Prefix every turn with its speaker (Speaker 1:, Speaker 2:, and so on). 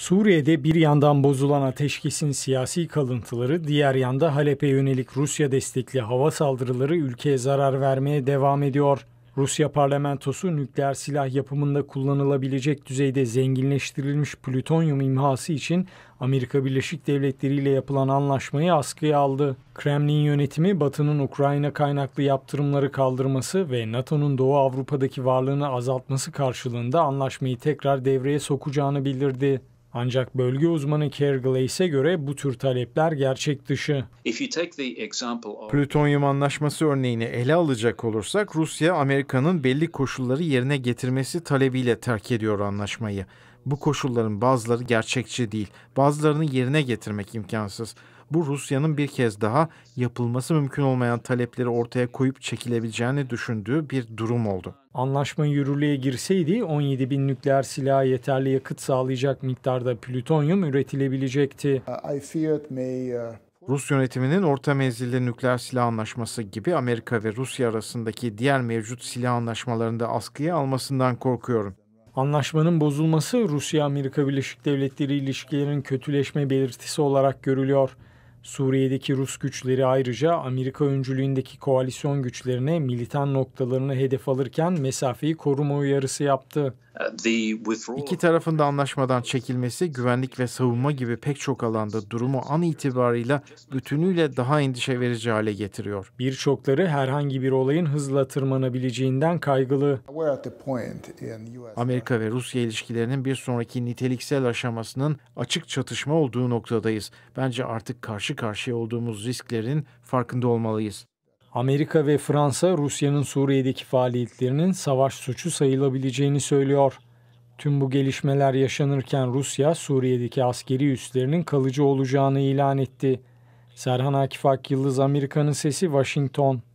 Speaker 1: Suriye'de bir yandan bozulan ateşkesin siyasi kalıntıları, diğer yanda Halep'e yönelik Rusya destekli hava saldırıları ülkeye zarar vermeye devam ediyor. Rusya parlamentosu nükleer silah yapımında kullanılabilecek düzeyde zenginleştirilmiş plütonyum imhası için Amerika Birleşik Devletleri ile yapılan anlaşmayı askıya aldı. Kremlin yönetimi Batı'nın Ukrayna kaynaklı yaptırımları kaldırması ve NATO'nun Doğu Avrupa'daki varlığını azaltması karşılığında anlaşmayı tekrar devreye sokacağını bildirdi. Ancak bölge uzmanı Kerr ise göre bu tür talepler gerçek dışı.
Speaker 2: Plütonyum anlaşması örneğini ele alacak olursak Rusya Amerika'nın belli koşulları yerine getirmesi talebiyle terk ediyor anlaşmayı. Bu koşulların bazıları gerçekçi değil, bazılarını yerine getirmek imkansız bu Rusya'nın bir kez daha yapılması mümkün olmayan talepleri ortaya koyup çekilebileceğini düşündüğü bir durum oldu.
Speaker 1: Anlaşma yürürlüğe girseydi 17 bin nükleer silaha yeterli yakıt sağlayacak miktarda plütonyum üretilebilecekti. Uh, Rus yönetiminin orta menzilli
Speaker 2: nükleer silah anlaşması gibi Amerika ve Rusya arasındaki diğer mevcut silah anlaşmalarında
Speaker 1: askıya almasından korkuyorum. Anlaşmanın bozulması Rusya-Amerika Birleşik Devletleri ilişkilerinin kötüleşme belirtisi olarak görülüyor. Suriye'deki Rus güçleri ayrıca Amerika öncülüğündeki koalisyon güçlerine militan noktalarını hedef alırken mesafeyi koruma uyarısı yaptı. İki tarafın da anlaşmadan çekilmesi güvenlik
Speaker 2: ve savunma gibi pek çok alanda durumu an itibarıyla bütünüyle daha endişe verici hale getiriyor.
Speaker 1: Birçokları herhangi bir olayın hızla tırmanabileceğinden kaygılı.
Speaker 2: Amerika ve Rusya ilişkilerinin bir sonraki niteliksel aşamasının açık çatışma olduğu noktadayız. Bence artık karşı karşı karşıya olduğumuz risklerin farkında
Speaker 1: olmalıyız. Amerika ve Fransa Rusya'nın Suriye'deki faaliyetlerinin savaş suçu sayılabileceğini söylüyor. Tüm bu gelişmeler yaşanırken Rusya Suriye'deki askeri üslerinin kalıcı olacağını ilan etti. Serhan Akif Ak Yıldız Amerika'nın Sesi Washington